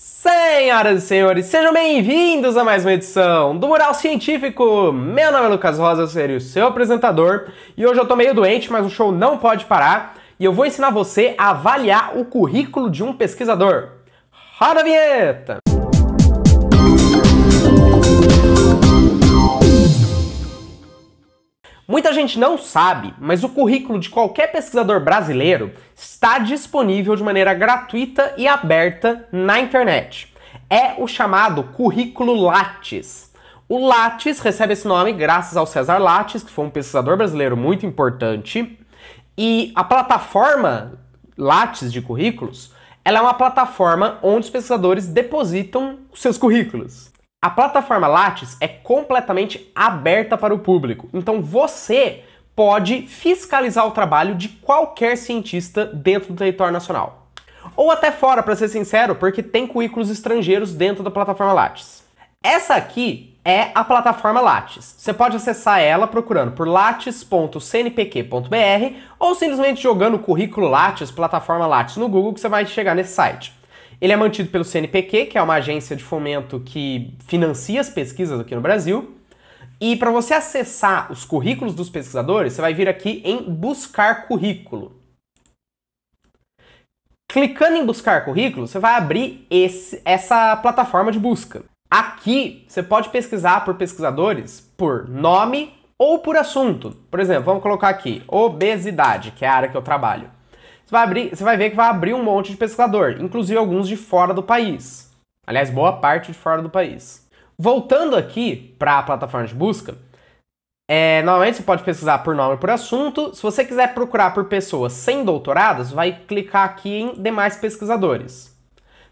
Senhoras e senhores, sejam bem-vindos a mais uma edição do Mural Científico. Meu nome é Lucas Rosa, eu serei o seu apresentador e hoje eu tô meio doente, mas o show não pode parar e eu vou ensinar você a avaliar o currículo de um pesquisador. Roda a vinheta! Muita gente não sabe, mas o currículo de qualquer pesquisador brasileiro está disponível de maneira gratuita e aberta na internet. É o chamado currículo Lattes. O Lattes recebe esse nome graças ao César Lattes, que foi um pesquisador brasileiro muito importante, e a plataforma Lattes de currículos, ela é uma plataforma onde os pesquisadores depositam os seus currículos. A plataforma Lattes é completamente aberta para o público, então você pode fiscalizar o trabalho de qualquer cientista dentro do território nacional. Ou até fora, para ser sincero, porque tem currículos estrangeiros dentro da plataforma Lattes. Essa aqui é a plataforma Lattes. Você pode acessar ela procurando por lattes.cnpq.br ou simplesmente jogando o currículo Lattes, plataforma Lattes no Google, que você vai chegar nesse site. Ele é mantido pelo CNPq, que é uma agência de fomento que financia as pesquisas aqui no Brasil. E para você acessar os currículos dos pesquisadores, você vai vir aqui em Buscar Currículo. Clicando em Buscar Currículo, você vai abrir esse, essa plataforma de busca. Aqui, você pode pesquisar por pesquisadores por nome ou por assunto. Por exemplo, vamos colocar aqui obesidade, que é a área que eu trabalho você vai, abrir, você vai ver que vai abrir um monte de pesquisador, inclusive alguns de fora do país. Aliás, boa parte de fora do país. Voltando aqui para a plataforma de busca, é, normalmente você pode pesquisar por nome e por assunto. Se você quiser procurar por pessoas sem doutorados, vai clicar aqui em demais pesquisadores.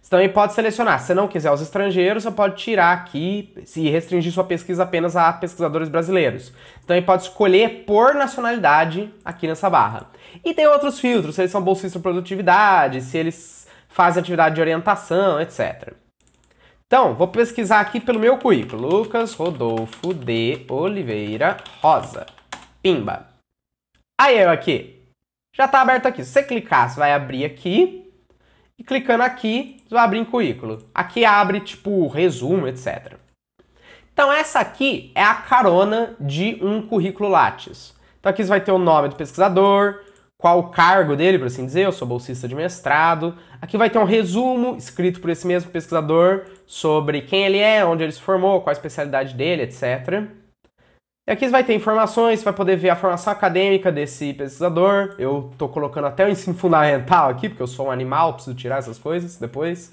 Você também pode selecionar, se não quiser os estrangeiros, você pode tirar aqui e restringir sua pesquisa apenas a pesquisadores brasileiros. Você também pode escolher por nacionalidade aqui nessa barra. E tem outros filtros, se eles são bolsistas de produtividade, se eles fazem atividade de orientação, etc. Então, vou pesquisar aqui pelo meu currículo. Lucas Rodolfo de Oliveira Rosa. Pimba. Aí eu aqui. Já está aberto aqui. Se você clicar, você vai abrir aqui e clicando aqui, vai abrir em currículo. Aqui abre, tipo, resumo, etc. Então essa aqui é a carona de um currículo Lattes. Então aqui você vai ter o nome do pesquisador, qual o cargo dele, por assim dizer, eu sou bolsista de mestrado. Aqui vai ter um resumo escrito por esse mesmo pesquisador sobre quem ele é, onde ele se formou, qual a especialidade dele, etc. E aqui você vai ter informações, você vai poder ver a formação acadêmica desse pesquisador. Eu estou colocando até o ensino fundamental aqui, porque eu sou um animal, preciso tirar essas coisas depois.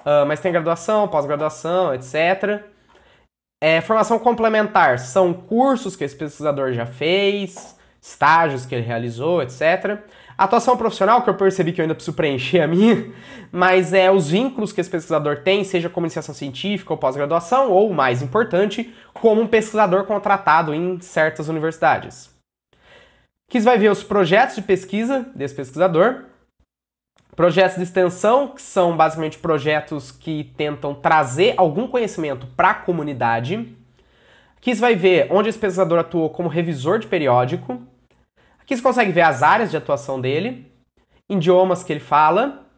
Uh, mas tem graduação, pós-graduação, etc. É, formação complementar são cursos que esse pesquisador já fez, estágios que ele realizou, etc. A atuação profissional, que eu percebi que eu ainda preciso preencher a minha, mas é os vínculos que esse pesquisador tem, seja como iniciação científica ou pós-graduação, ou mais importante, como um pesquisador contratado em certas universidades. Quis vai ver os projetos de pesquisa desse pesquisador, projetos de extensão, que são basicamente projetos que tentam trazer algum conhecimento para a comunidade. Quis vai ver onde esse pesquisador atuou como revisor de periódico, Aqui você consegue ver as áreas de atuação dele, idiomas que ele fala,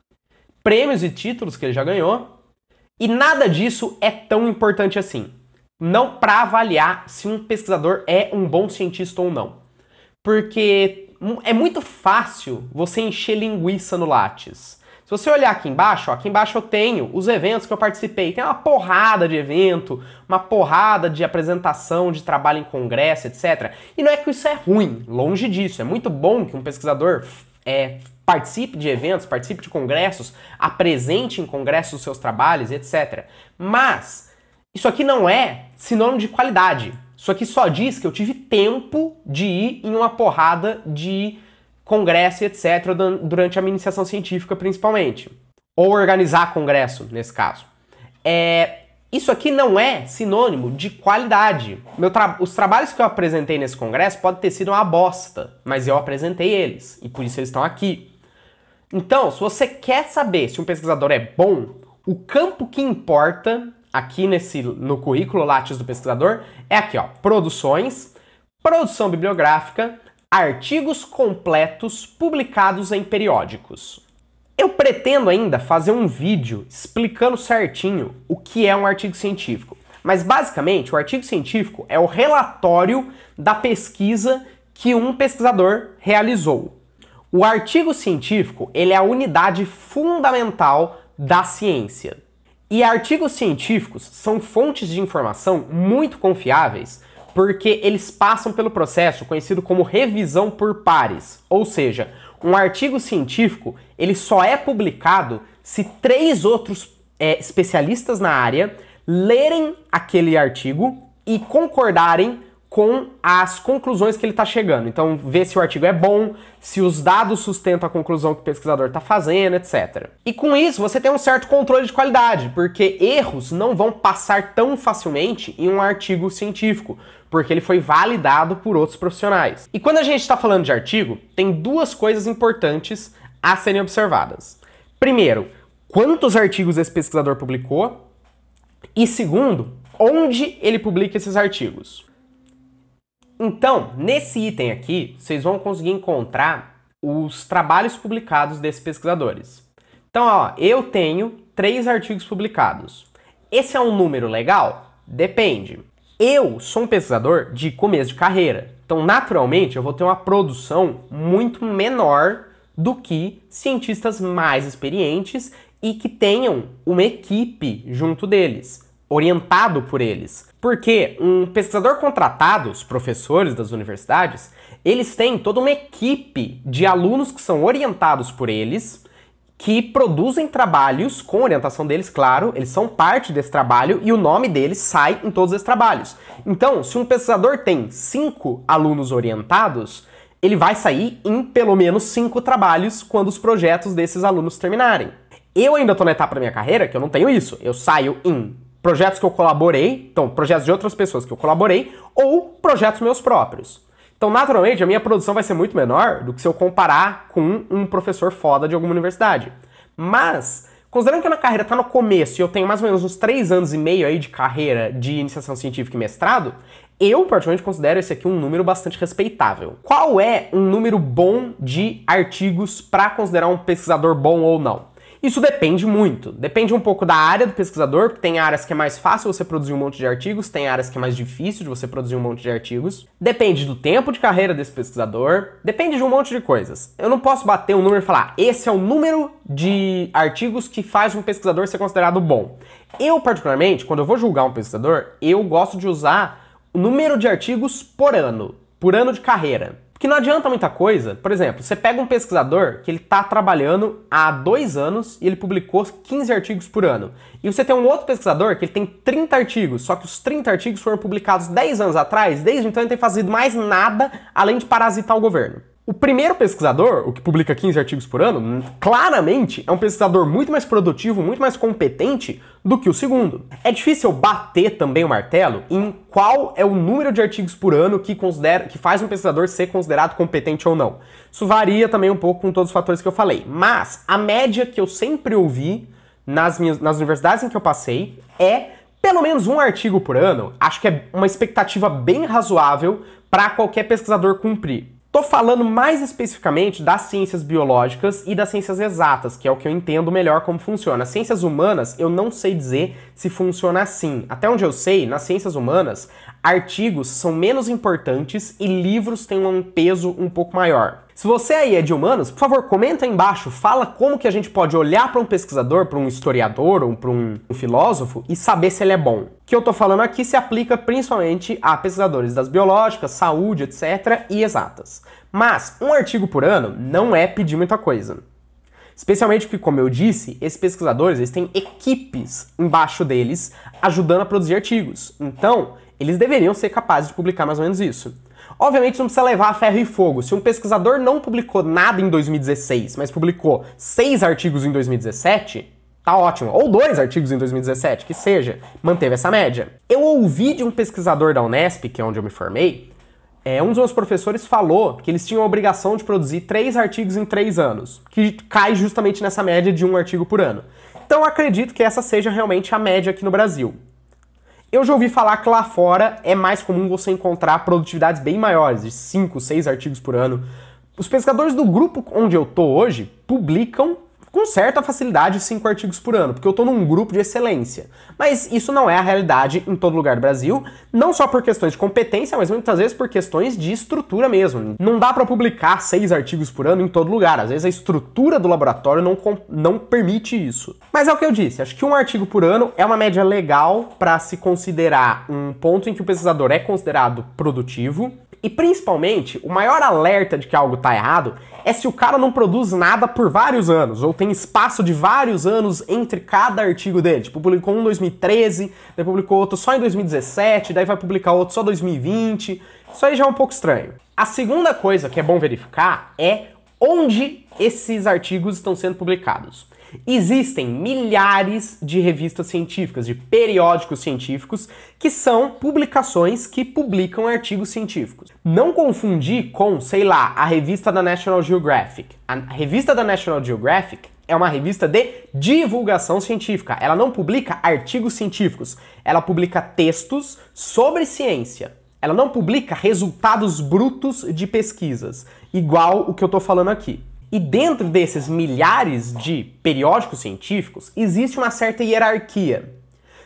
prêmios e títulos que ele já ganhou, e nada disso é tão importante assim. Não para avaliar se um pesquisador é um bom cientista ou não. Porque é muito fácil você encher linguiça no Lattes se você olhar aqui embaixo, ó, aqui embaixo eu tenho os eventos que eu participei. Tem uma porrada de evento, uma porrada de apresentação, de trabalho em congresso, etc. E não é que isso é ruim, longe disso. É muito bom que um pesquisador é, participe de eventos, participe de congressos, apresente em congressos os seus trabalhos, etc. Mas isso aqui não é sinônimo de qualidade. Isso aqui só diz que eu tive tempo de ir em uma porrada de congresso, etc., durante a iniciação científica, principalmente. Ou organizar congresso, nesse caso. É, isso aqui não é sinônimo de qualidade. Tra os trabalhos que eu apresentei nesse congresso podem ter sido uma bosta, mas eu apresentei eles e por isso eles estão aqui. Então, se você quer saber se um pesquisador é bom, o campo que importa aqui nesse no currículo Lattes do pesquisador é aqui, ó, produções, produção bibliográfica, artigos completos publicados em periódicos. Eu pretendo ainda fazer um vídeo explicando certinho o que é um artigo científico, mas basicamente o artigo científico é o relatório da pesquisa que um pesquisador realizou. O artigo científico ele é a unidade fundamental da ciência. E artigos científicos são fontes de informação muito confiáveis porque eles passam pelo processo conhecido como revisão por pares, ou seja, um artigo científico ele só é publicado se três outros é, especialistas na área lerem aquele artigo e concordarem com as conclusões que ele está chegando. Então, ver se o artigo é bom, se os dados sustentam a conclusão que o pesquisador está fazendo, etc. E com isso, você tem um certo controle de qualidade, porque erros não vão passar tão facilmente em um artigo científico, porque ele foi validado por outros profissionais. E quando a gente está falando de artigo, tem duas coisas importantes a serem observadas. Primeiro, quantos artigos esse pesquisador publicou? E segundo, onde ele publica esses artigos? Então, nesse item aqui, vocês vão conseguir encontrar os trabalhos publicados desses pesquisadores. Então, ó, eu tenho três artigos publicados. Esse é um número legal? Depende. Eu sou um pesquisador de começo de carreira, então naturalmente eu vou ter uma produção muito menor do que cientistas mais experientes e que tenham uma equipe junto deles, orientado por eles. Porque um pesquisador contratado, os professores das universidades, eles têm toda uma equipe de alunos que são orientados por eles que produzem trabalhos com orientação deles, claro, eles são parte desse trabalho e o nome deles sai em todos esses trabalhos. Então, se um pesquisador tem cinco alunos orientados, ele vai sair em pelo menos cinco trabalhos quando os projetos desses alunos terminarem. Eu ainda estou na etapa da minha carreira que eu não tenho isso. Eu saio em projetos que eu colaborei, então projetos de outras pessoas que eu colaborei, ou projetos meus próprios. Então, naturalmente, a minha produção vai ser muito menor do que se eu comparar com um professor foda de alguma universidade. Mas, considerando que a minha carreira está no começo e eu tenho mais ou menos uns 3 anos e meio aí de carreira de iniciação científica e mestrado, eu, particularmente, considero esse aqui um número bastante respeitável. Qual é um número bom de artigos para considerar um pesquisador bom ou não? Isso depende muito. Depende um pouco da área do pesquisador, porque tem áreas que é mais fácil você produzir um monte de artigos, tem áreas que é mais difícil de você produzir um monte de artigos. Depende do tempo de carreira desse pesquisador, depende de um monte de coisas. Eu não posso bater um número e falar, esse é o número de artigos que faz um pesquisador ser considerado bom. Eu, particularmente, quando eu vou julgar um pesquisador, eu gosto de usar o número de artigos por ano, por ano de carreira. Que não adianta muita coisa. Por exemplo, você pega um pesquisador que ele está trabalhando há dois anos e ele publicou 15 artigos por ano. E você tem um outro pesquisador que ele tem 30 artigos, só que os 30 artigos foram publicados 10 anos atrás, desde então ele tem fazido mais nada além de parasitar o governo. O primeiro pesquisador, o que publica 15 artigos por ano, claramente é um pesquisador muito mais produtivo, muito mais competente do que o segundo. É difícil bater também o martelo em qual é o número de artigos por ano que, considera, que faz um pesquisador ser considerado competente ou não. Isso varia também um pouco com todos os fatores que eu falei, mas a média que eu sempre ouvi nas, minhas, nas universidades em que eu passei é pelo menos um artigo por ano, acho que é uma expectativa bem razoável para qualquer pesquisador cumprir. Tô falando mais especificamente das ciências biológicas e das ciências exatas, que é o que eu entendo melhor como funciona. As ciências humanas, eu não sei dizer se funciona assim. Até onde eu sei, nas ciências humanas, artigos são menos importantes e livros têm um peso um pouco maior. Se você aí é de humanos, por favor, comenta aí embaixo, fala como que a gente pode olhar para um pesquisador, para um historiador ou para um, um filósofo e saber se ele é bom. O que eu tô falando aqui se aplica principalmente a pesquisadores das biológicas, saúde, etc. e exatas. Mas um artigo por ano não é pedir muita coisa. Especialmente porque, como eu disse, esses pesquisadores eles têm equipes embaixo deles ajudando a produzir artigos. Então, eles deveriam ser capazes de publicar mais ou menos isso. Obviamente não precisa levar a ferro e fogo. Se um pesquisador não publicou nada em 2016, mas publicou seis artigos em 2017, tá ótimo. Ou dois artigos em 2017, que seja, manteve essa média. Eu ouvi de um pesquisador da Unesp, que é onde eu me formei, é, um dos meus professores falou que eles tinham a obrigação de produzir três artigos em três anos, que cai justamente nessa média de um artigo por ano. Então acredito que essa seja realmente a média aqui no Brasil. Eu já ouvi falar que lá fora é mais comum você encontrar produtividades bem maiores, de 5, 6 artigos por ano. Os pescadores do grupo onde eu tô hoje publicam com certa facilidade cinco artigos por ano, porque eu estou num grupo de excelência. Mas isso não é a realidade em todo lugar do Brasil, não só por questões de competência, mas muitas vezes por questões de estrutura mesmo. Não dá para publicar seis artigos por ano em todo lugar, às vezes a estrutura do laboratório não, não permite isso. Mas é o que eu disse, acho que um artigo por ano é uma média legal para se considerar um ponto em que o pesquisador é considerado produtivo, e principalmente, o maior alerta de que algo está errado é se o cara não produz nada por vários anos, ou tem espaço de vários anos entre cada artigo dele. Tipo, publicou um em 2013, daí publicou outro só em 2017, daí vai publicar outro só em 2020. Isso aí já é um pouco estranho. A segunda coisa que é bom verificar é onde esses artigos estão sendo publicados. Existem milhares de revistas científicas, de periódicos científicos, que são publicações que publicam artigos científicos. Não confundir com, sei lá, a revista da National Geographic. A revista da National Geographic é uma revista de divulgação científica. Ela não publica artigos científicos, ela publica textos sobre ciência. Ela não publica resultados brutos de pesquisas, igual o que eu estou falando aqui. E dentro desses milhares de periódicos científicos existe uma certa hierarquia.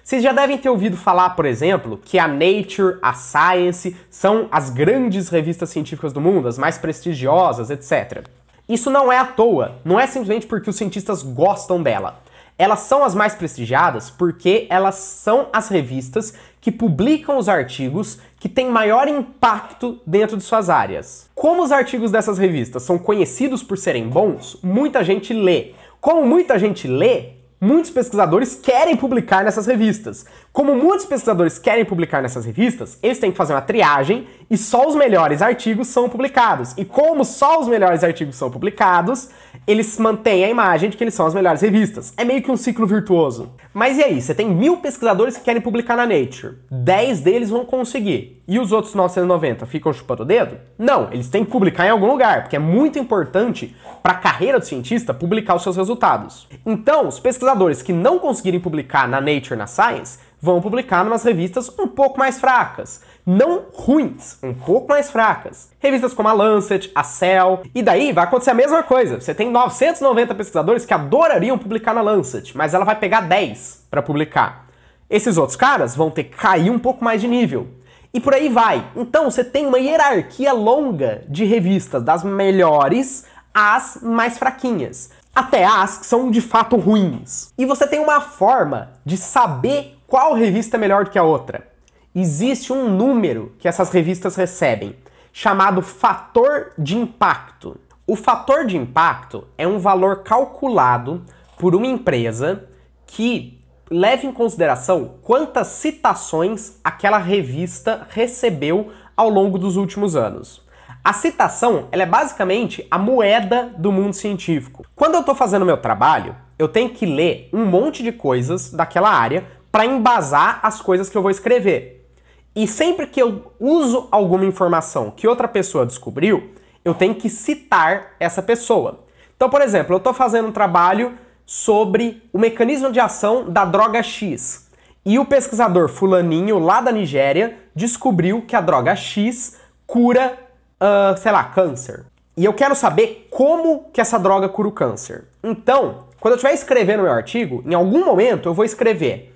Vocês já devem ter ouvido falar, por exemplo, que a Nature, a Science são as grandes revistas científicas do mundo, as mais prestigiosas, etc. Isso não é à toa, não é simplesmente porque os cientistas gostam dela. Elas são as mais prestigiadas porque elas são as revistas que publicam os artigos que têm maior impacto dentro de suas áreas. Como os artigos dessas revistas são conhecidos por serem bons, muita gente lê. Como muita gente lê, muitos pesquisadores querem publicar nessas revistas. Como muitos pesquisadores querem publicar nessas revistas, eles têm que fazer uma triagem e só os melhores artigos são publicados. E como só os melhores artigos são publicados, eles mantêm a imagem de que eles são as melhores revistas. É meio que um ciclo virtuoso. Mas e aí? Você tem mil pesquisadores que querem publicar na Nature. Dez deles vão conseguir. E os outros 990 ficam chupando o dedo? Não, eles têm que publicar em algum lugar, porque é muito importante para a carreira do cientista publicar os seus resultados. Então, os pesquisadores que não conseguirem publicar na Nature, na Science, vão publicar umas revistas um pouco mais fracas. Não ruins, um pouco mais fracas. Revistas como a Lancet, a Cell. E daí vai acontecer a mesma coisa. Você tem 990 pesquisadores que adorariam publicar na Lancet, mas ela vai pegar 10 para publicar. Esses outros caras vão ter que cair um pouco mais de nível. E por aí vai. Então você tem uma hierarquia longa de revistas, das melhores às mais fraquinhas até as que são de fato ruins. E você tem uma forma de saber qual revista é melhor do que a outra? Existe um número que essas revistas recebem, chamado fator de impacto. O fator de impacto é um valor calculado por uma empresa que leva em consideração quantas citações aquela revista recebeu ao longo dos últimos anos. A citação é basicamente a moeda do mundo científico. Quando eu estou fazendo meu trabalho, eu tenho que ler um monte de coisas daquela área para embasar as coisas que eu vou escrever. E sempre que eu uso alguma informação que outra pessoa descobriu, eu tenho que citar essa pessoa. Então, por exemplo, eu estou fazendo um trabalho sobre o mecanismo de ação da droga X. E o pesquisador fulaninho lá da Nigéria descobriu que a droga X cura, uh, sei lá, câncer. E eu quero saber como que essa droga cura o câncer. Então, quando eu estiver escrevendo meu artigo, em algum momento eu vou escrever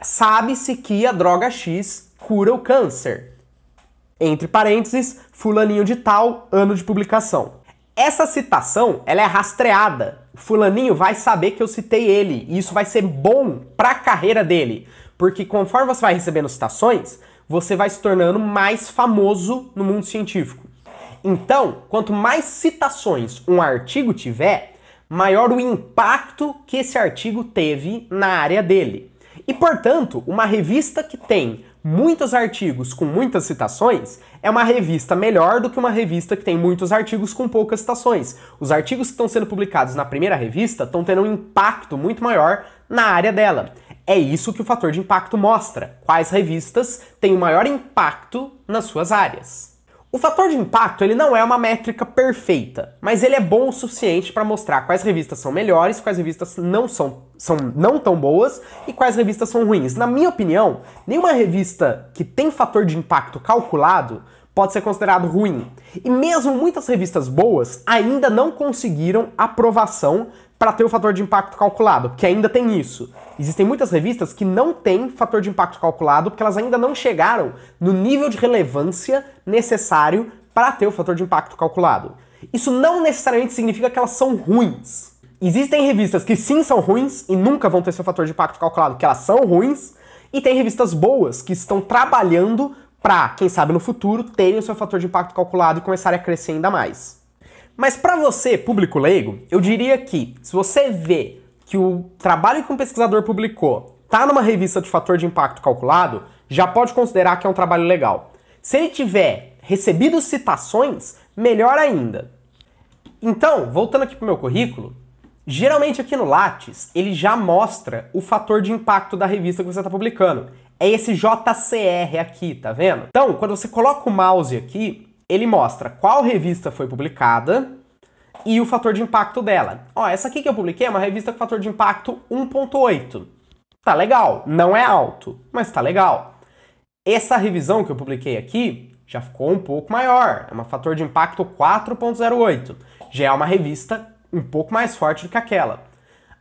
sabe-se que a droga X cura o câncer. Entre parênteses, fulaninho de tal, ano de publicação. Essa citação, ela é rastreada. O fulaninho vai saber que eu citei ele, e isso vai ser bom para a carreira dele, porque conforme você vai recebendo citações, você vai se tornando mais famoso no mundo científico. Então, quanto mais citações um artigo tiver, maior o impacto que esse artigo teve na área dele. E, portanto, uma revista que tem muitos artigos com muitas citações é uma revista melhor do que uma revista que tem muitos artigos com poucas citações. Os artigos que estão sendo publicados na primeira revista estão tendo um impacto muito maior na área dela. É isso que o fator de impacto mostra. Quais revistas têm o maior impacto nas suas áreas. O fator de impacto ele não é uma métrica perfeita, mas ele é bom o suficiente para mostrar quais revistas são melhores, quais revistas não são, são não tão boas e quais revistas são ruins. Na minha opinião, nenhuma revista que tem fator de impacto calculado pode ser considerado ruim. E mesmo muitas revistas boas ainda não conseguiram aprovação para ter o fator de impacto calculado, porque ainda tem isso. Existem muitas revistas que não têm fator de impacto calculado porque elas ainda não chegaram no nível de relevância necessário para ter o fator de impacto calculado. Isso não necessariamente significa que elas são ruins. Existem revistas que sim são ruins e nunca vão ter seu fator de impacto calculado, que elas são ruins, e tem revistas boas que estão trabalhando para, quem sabe no futuro, terem o seu fator de impacto calculado e começarem a crescer ainda mais. Mas para você, público leigo, eu diria que se você vê que o trabalho que um pesquisador publicou está numa revista de fator de impacto calculado, já pode considerar que é um trabalho legal. Se ele tiver recebido citações, melhor ainda. Então, voltando aqui para o meu currículo, geralmente aqui no Lattes ele já mostra o fator de impacto da revista que você está publicando. É esse JCR aqui, tá vendo? Então, quando você coloca o mouse aqui, ele mostra qual revista foi publicada e o fator de impacto dela. Ó, essa aqui que eu publiquei é uma revista com fator de impacto 1.8. Tá legal, não é alto, mas tá legal. Essa revisão que eu publiquei aqui já ficou um pouco maior, é uma fator de impacto 4.08. Já é uma revista um pouco mais forte do que aquela.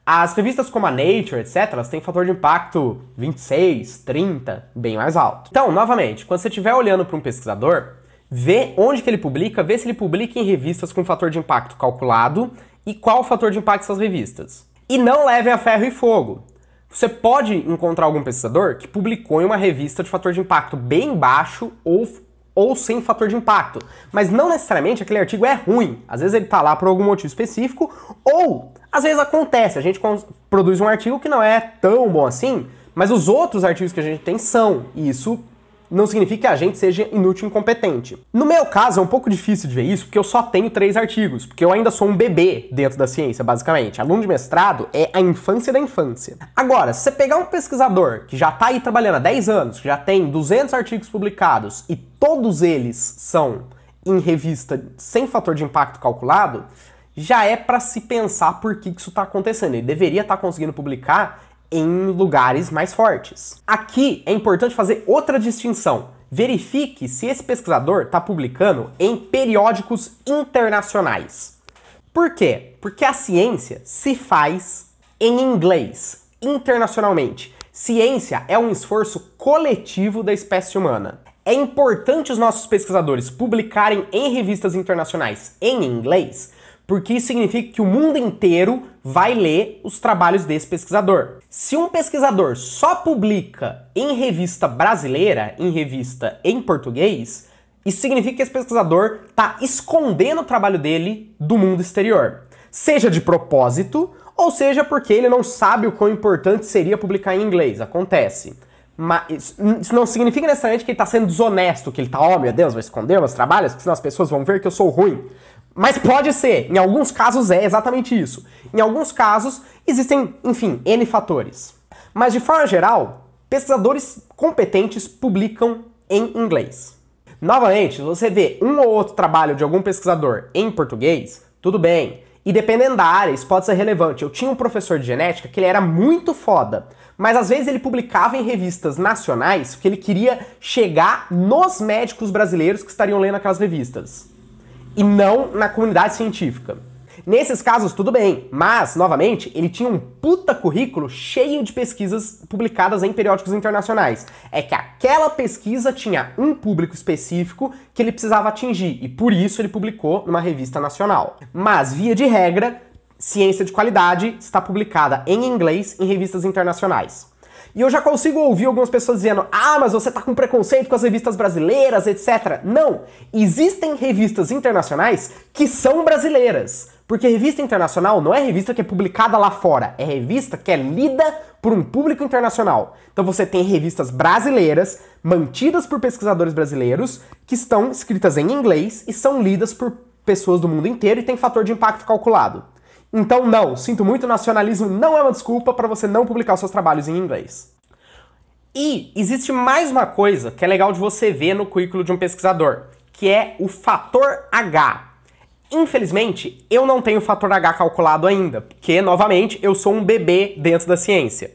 As revistas como a Nature, etc., elas têm fator de impacto 26, 30, bem mais alto. Então, novamente, quando você estiver olhando para um pesquisador, Vê onde que ele publica, vê se ele publica em revistas com fator de impacto calculado e qual o fator de impacto dessas revistas. E não levem a ferro e fogo. Você pode encontrar algum pesquisador que publicou em uma revista de fator de impacto bem baixo ou, ou sem fator de impacto. Mas não necessariamente aquele artigo é ruim. Às vezes ele está lá por algum motivo específico, ou às vezes acontece, a gente produz um artigo que não é tão bom assim, mas os outros artigos que a gente tem são. E isso não significa que a gente seja inútil e incompetente. No meu caso, é um pouco difícil de ver isso, porque eu só tenho três artigos, porque eu ainda sou um bebê dentro da ciência, basicamente. Aluno de mestrado é a infância da infância. Agora, se você pegar um pesquisador que já está aí trabalhando há 10 anos, que já tem 200 artigos publicados e todos eles são em revista sem fator de impacto calculado, já é para se pensar por que, que isso está acontecendo. Ele deveria estar tá conseguindo publicar em lugares mais fortes. Aqui é importante fazer outra distinção. Verifique se esse pesquisador está publicando em periódicos internacionais. Por quê? Porque a ciência se faz em inglês, internacionalmente. Ciência é um esforço coletivo da espécie humana. É importante os nossos pesquisadores publicarem em revistas internacionais em inglês porque significa que o mundo inteiro vai ler os trabalhos desse pesquisador. Se um pesquisador só publica em revista brasileira, em revista em português, isso significa que esse pesquisador está escondendo o trabalho dele do mundo exterior. Seja de propósito, ou seja porque ele não sabe o quão importante seria publicar em inglês. Acontece. Mas isso não significa necessariamente que ele está sendo desonesto, que ele está, oh meu Deus, vou esconder meus trabalhos, porque senão as pessoas vão ver que eu sou ruim. Mas pode ser, em alguns casos é exatamente isso. Em alguns casos existem, enfim, N fatores. Mas de forma geral, pesquisadores competentes publicam em inglês. Novamente, se você vê um ou outro trabalho de algum pesquisador em português, tudo bem. E dependendo da área, isso pode ser relevante. Eu tinha um professor de genética que ele era muito foda, mas às vezes ele publicava em revistas nacionais porque ele queria chegar nos médicos brasileiros que estariam lendo aquelas revistas e não na comunidade científica. Nesses casos, tudo bem, mas, novamente, ele tinha um puta currículo cheio de pesquisas publicadas em periódicos internacionais. É que aquela pesquisa tinha um público específico que ele precisava atingir, e por isso ele publicou numa revista nacional. Mas, via de regra, ciência de qualidade está publicada em inglês em revistas internacionais. E eu já consigo ouvir algumas pessoas dizendo: ah, mas você tá com preconceito com as revistas brasileiras, etc. Não! Existem revistas internacionais que são brasileiras. Porque revista internacional não é revista que é publicada lá fora, é revista que é lida por um público internacional. Então você tem revistas brasileiras, mantidas por pesquisadores brasileiros, que estão escritas em inglês e são lidas por pessoas do mundo inteiro e tem fator de impacto calculado. Então, não, sinto muito, nacionalismo não é uma desculpa para você não publicar seus trabalhos em inglês. E existe mais uma coisa que é legal de você ver no currículo de um pesquisador, que é o fator H. Infelizmente, eu não tenho o fator H calculado ainda, porque, novamente, eu sou um bebê dentro da ciência.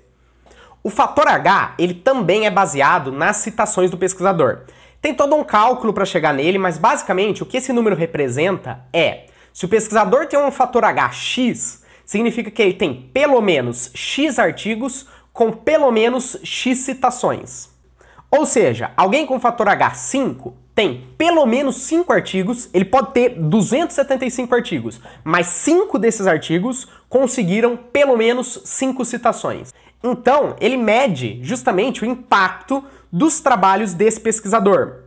O fator H, ele também é baseado nas citações do pesquisador. Tem todo um cálculo para chegar nele, mas basicamente o que esse número representa é se o pesquisador tem um fator x significa que ele tem pelo menos x artigos com pelo menos x citações. Ou seja, alguém com fator H5 tem pelo menos 5 artigos, ele pode ter 275 artigos, mas 5 desses artigos conseguiram pelo menos 5 citações. Então, ele mede justamente o impacto dos trabalhos desse pesquisador.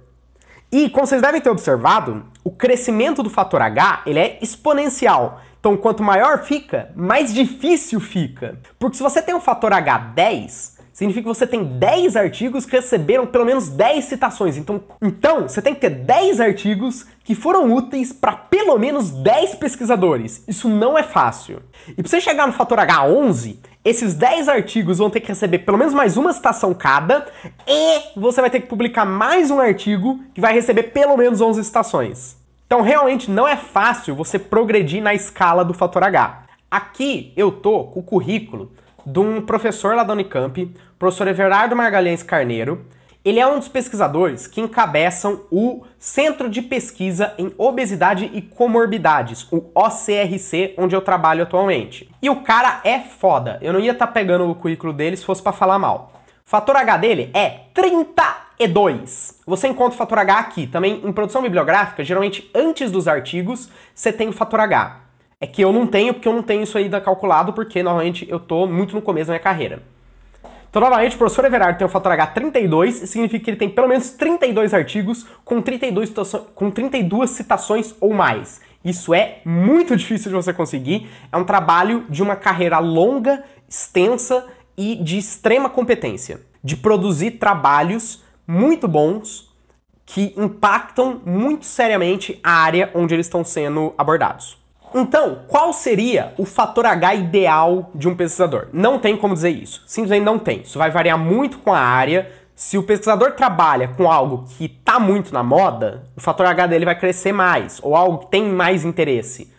E como vocês devem ter observado, o crescimento do fator H ele é exponencial. Então, quanto maior fica, mais difícil fica. Porque se você tem um fator H 10, significa que você tem 10 artigos que receberam pelo menos 10 citações. Então, então você tem que ter 10 artigos que foram úteis para pelo menos 10 pesquisadores. Isso não é fácil. E para você chegar no fator H11, esses 10 artigos vão ter que receber pelo menos mais uma citação cada, e você vai ter que publicar mais um artigo que vai receber pelo menos 11 citações. Então, realmente não é fácil você progredir na escala do fator H. Aqui eu tô com o currículo de um professor lá da Unicamp, professor Everardo Margalhães Carneiro, ele é um dos pesquisadores que encabeçam o Centro de Pesquisa em Obesidade e Comorbidades, o OCRC, onde eu trabalho atualmente. E o cara é foda. Eu não ia estar tá pegando o currículo dele se fosse para falar mal. O fator H dele é 32. Você encontra o fator H aqui. Também em produção bibliográfica, geralmente antes dos artigos, você tem o fator H. É que eu não tenho, porque eu não tenho isso aí da calculado, porque normalmente eu tô muito no começo da minha carreira. Então, novamente, o professor Everardo tem o fator H32, significa que ele tem pelo menos 32 artigos com 32, com 32 citações ou mais. Isso é muito difícil de você conseguir. É um trabalho de uma carreira longa, extensa e de extrema competência, de produzir trabalhos muito bons que impactam muito seriamente a área onde eles estão sendo abordados. Então, qual seria o fator H ideal de um pesquisador? Não tem como dizer isso. Simplesmente não tem. Isso vai variar muito com a área. Se o pesquisador trabalha com algo que está muito na moda, o fator H dele vai crescer mais, ou algo que tem mais interesse.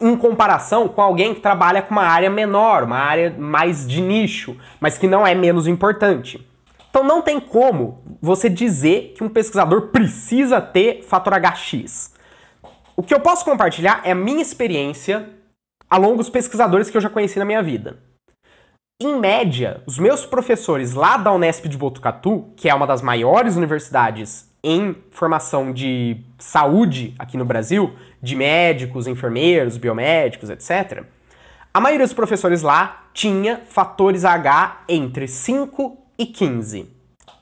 Em comparação com alguém que trabalha com uma área menor, uma área mais de nicho, mas que não é menos importante. Então não tem como você dizer que um pesquisador precisa ter fator HX. O que eu posso compartilhar é a minha experiência ao longo dos pesquisadores que eu já conheci na minha vida. Em média, os meus professores lá da Unesp de Botucatu, que é uma das maiores universidades em formação de saúde aqui no Brasil, de médicos, enfermeiros, biomédicos, etc., a maioria dos professores lá tinha fatores H entre 5 e 15.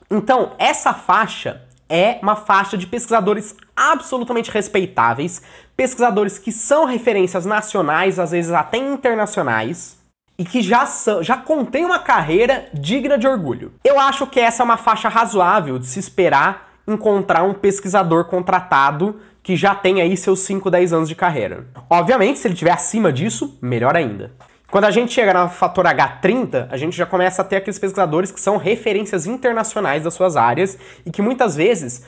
Então, essa faixa é uma faixa de pesquisadores absolutamente respeitáveis, pesquisadores que são referências nacionais, às vezes até internacionais, e que já, são, já contém uma carreira digna de orgulho. Eu acho que essa é uma faixa razoável de se esperar encontrar um pesquisador contratado que já tem aí seus 5, 10 anos de carreira. Obviamente, se ele estiver acima disso, melhor ainda. Quando a gente chega na fator H30, a gente já começa a ter aqueles pesquisadores que são referências internacionais das suas áreas e que muitas vezes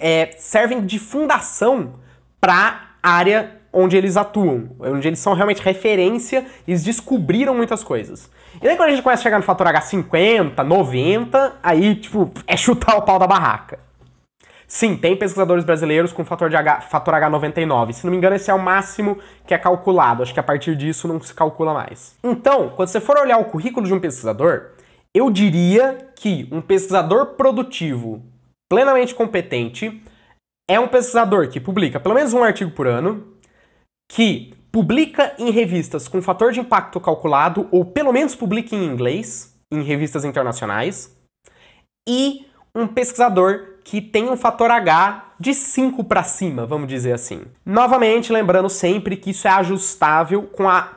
é, servem de fundação para a área onde eles atuam, onde eles são realmente referência, eles descobriram muitas coisas. E daí quando a gente começa a chegar no fator H50, 90, aí, tipo, é chutar o pau da barraca. Sim, tem pesquisadores brasileiros com fator, de H, fator H99. Se não me engano, esse é o máximo que é calculado. Acho que a partir disso não se calcula mais. Então, quando você for olhar o currículo de um pesquisador, eu diria que um pesquisador produtivo, plenamente competente, é um pesquisador que publica pelo menos um artigo por ano, que publica em revistas com fator de impacto calculado, ou pelo menos publica em inglês, em revistas internacionais, e um pesquisador que tem um fator H de 5 para cima, vamos dizer assim. Novamente, lembrando sempre que isso é ajustável com a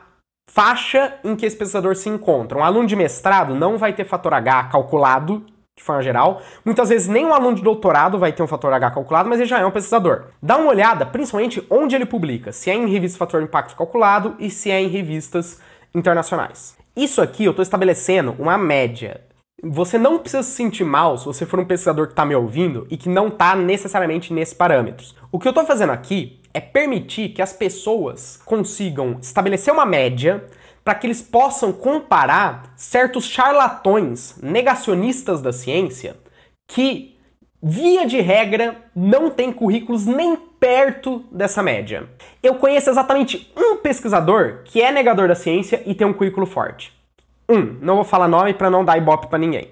faixa em que esse pesquisador se encontra. Um aluno de mestrado não vai ter fator H calculado de forma geral. Muitas vezes nem um aluno de doutorado vai ter um fator H calculado, mas ele já é um pesquisador. Dá uma olhada, principalmente onde ele publica, se é em revista fator impacto calculado e se é em revistas internacionais. Isso aqui eu estou estabelecendo uma média, você não precisa se sentir mal se você for um pesquisador que está me ouvindo e que não está necessariamente nesses parâmetros. O que eu estou fazendo aqui é permitir que as pessoas consigam estabelecer uma média para que eles possam comparar certos charlatões negacionistas da ciência que, via de regra, não têm currículos nem perto dessa média. Eu conheço exatamente um pesquisador que é negador da ciência e tem um currículo forte. Um, não vou falar nome para não dar ibope para ninguém.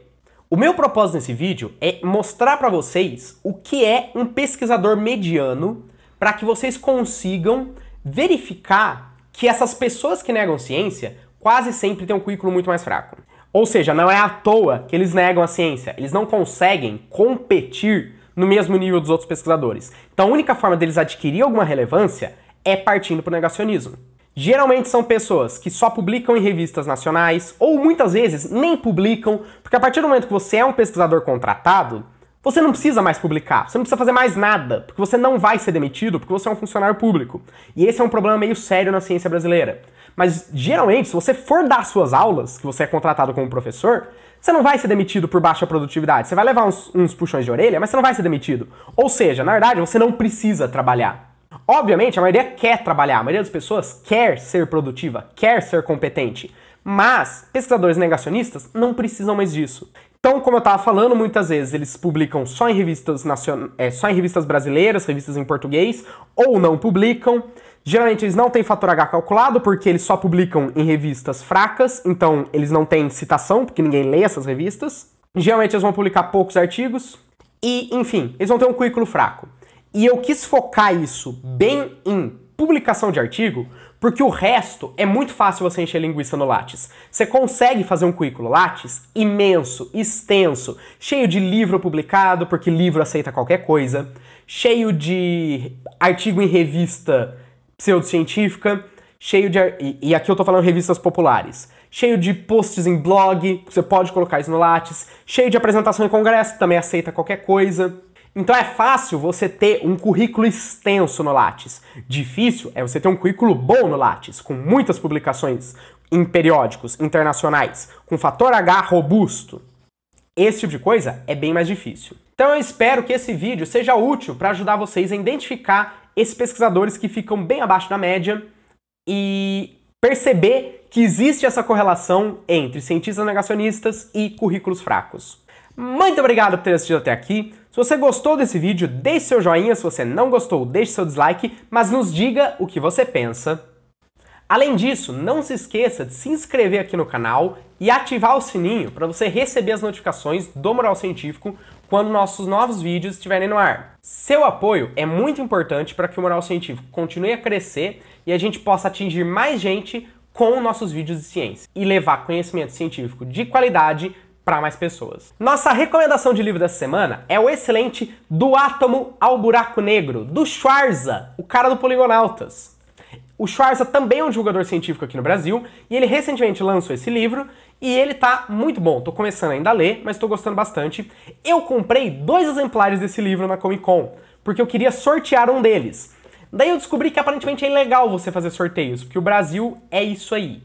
O meu propósito nesse vídeo é mostrar para vocês o que é um pesquisador mediano para que vocês consigam verificar que essas pessoas que negam ciência quase sempre têm um currículo muito mais fraco. Ou seja, não é à toa que eles negam a ciência, eles não conseguem competir no mesmo nível dos outros pesquisadores. Então a única forma deles adquirir alguma relevância é partindo para o negacionismo. Geralmente são pessoas que só publicam em revistas nacionais ou muitas vezes nem publicam, porque a partir do momento que você é um pesquisador contratado, você não precisa mais publicar, você não precisa fazer mais nada, porque você não vai ser demitido, porque você é um funcionário público. E esse é um problema meio sério na ciência brasileira. Mas geralmente, se você for dar suas aulas, que você é contratado como professor, você não vai ser demitido por baixa produtividade. Você vai levar uns, uns puxões de orelha, mas você não vai ser demitido. Ou seja, na verdade, você não precisa trabalhar. Obviamente, a maioria quer trabalhar, a maioria das pessoas quer ser produtiva, quer ser competente. Mas pesquisadores negacionistas não precisam mais disso. Então, como eu estava falando, muitas vezes eles publicam só em revistas nacion... É, só em revistas brasileiras, revistas em português, ou não publicam. Geralmente eles não têm fator H calculado, porque eles só publicam em revistas fracas, então eles não têm citação, porque ninguém lê essas revistas. Geralmente eles vão publicar poucos artigos, e enfim, eles vão ter um currículo fraco. E eu quis focar isso bem em publicação de artigo, porque o resto é muito fácil você encher linguiça no Lattes. Você consegue fazer um currículo Lattes imenso, extenso, cheio de livro publicado, porque livro aceita qualquer coisa, cheio de artigo em revista pseudocientífica, cheio de. E aqui eu tô falando revistas populares. Cheio de posts em blog, você pode colocar isso no Lattes, cheio de apresentação em congresso, também aceita qualquer coisa. Então é fácil você ter um currículo extenso no Lattes. Difícil é você ter um currículo bom no Lattes, com muitas publicações em periódicos internacionais, com fator H robusto. Esse tipo de coisa é bem mais difícil. Então eu espero que esse vídeo seja útil para ajudar vocês a identificar esses pesquisadores que ficam bem abaixo da média e perceber que existe essa correlação entre cientistas negacionistas e currículos fracos. Muito obrigado por ter assistido até aqui. Se você gostou desse vídeo, deixe seu joinha, se você não gostou, deixe seu dislike, mas nos diga o que você pensa. Além disso, não se esqueça de se inscrever aqui no canal e ativar o sininho para você receber as notificações do Moral Científico quando nossos novos vídeos estiverem no ar. Seu apoio é muito importante para que o Moral Científico continue a crescer e a gente possa atingir mais gente com nossos vídeos de ciência e levar conhecimento científico de qualidade para mais pessoas. Nossa recomendação de livro dessa semana é o excelente Do Átomo ao Buraco Negro, do Schwarza, o cara do Poligonautas. O Schwarza também é um divulgador científico aqui no Brasil e ele recentemente lançou esse livro e ele tá muito bom. Tô começando ainda a ler, mas tô gostando bastante. Eu comprei dois exemplares desse livro na Comic Con porque eu queria sortear um deles. Daí eu descobri que aparentemente é ilegal você fazer sorteios, porque o Brasil é isso aí.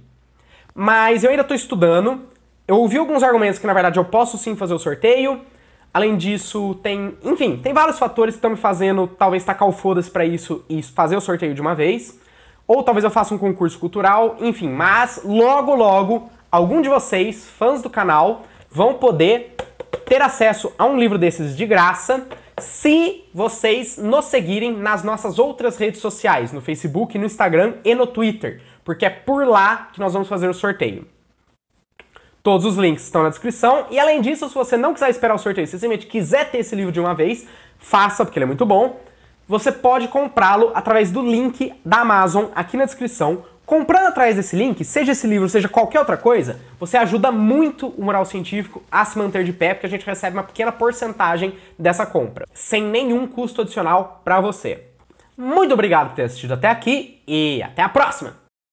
Mas eu ainda tô estudando, eu ouvi alguns argumentos que, na verdade, eu posso sim fazer o sorteio. Além disso, tem. Enfim, tem vários fatores que estão me fazendo talvez tacar o foda-se isso e fazer o sorteio de uma vez. Ou talvez eu faça um concurso cultural, enfim. Mas logo, logo, algum de vocês, fãs do canal, vão poder ter acesso a um livro desses de graça se vocês nos seguirem nas nossas outras redes sociais, no Facebook, no Instagram e no Twitter, porque é por lá que nós vamos fazer o sorteio. Todos os links estão na descrição. E além disso, se você não quiser esperar o sorteio, se simplesmente quiser ter esse livro de uma vez, faça, porque ele é muito bom. Você pode comprá-lo através do link da Amazon aqui na descrição. Comprando atrás desse link, seja esse livro, seja qualquer outra coisa, você ajuda muito o moral científico a se manter de pé, porque a gente recebe uma pequena porcentagem dessa compra, sem nenhum custo adicional para você. Muito obrigado por ter assistido até aqui e até a próxima!